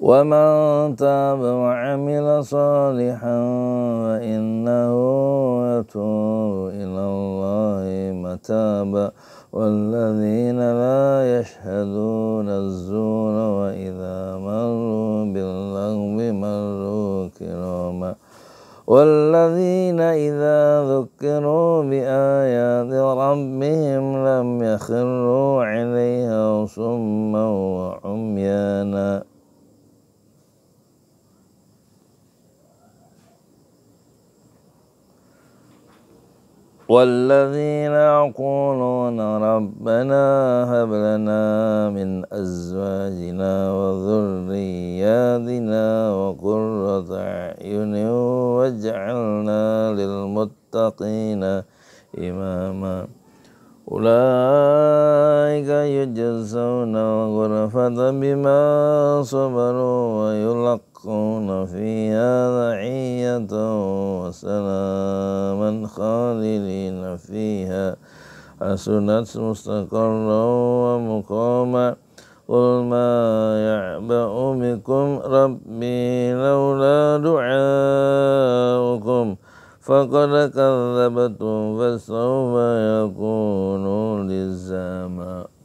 ومن تاب وعمل صالحا فإنه يتوب إلى الله متابا والذين لا يشهدون الزور وإذا مروا باللغو مروا كراما والذين إذا ذكروا بآيات ربهم لم يخروا عليها والذين يقولون ربنا هب لنا من أزواجنا وذرياتنا وقرة أعين واجعلنا للمتقين إماما أولئك يجزون الغرفة بما صبروا ويلقون فيها ضحية وسلام حسنت مستقرا ومقاما قل ما يعبأ بكم ربي لولا دعاؤكم فقد كذبتم فسوف يكون لزاما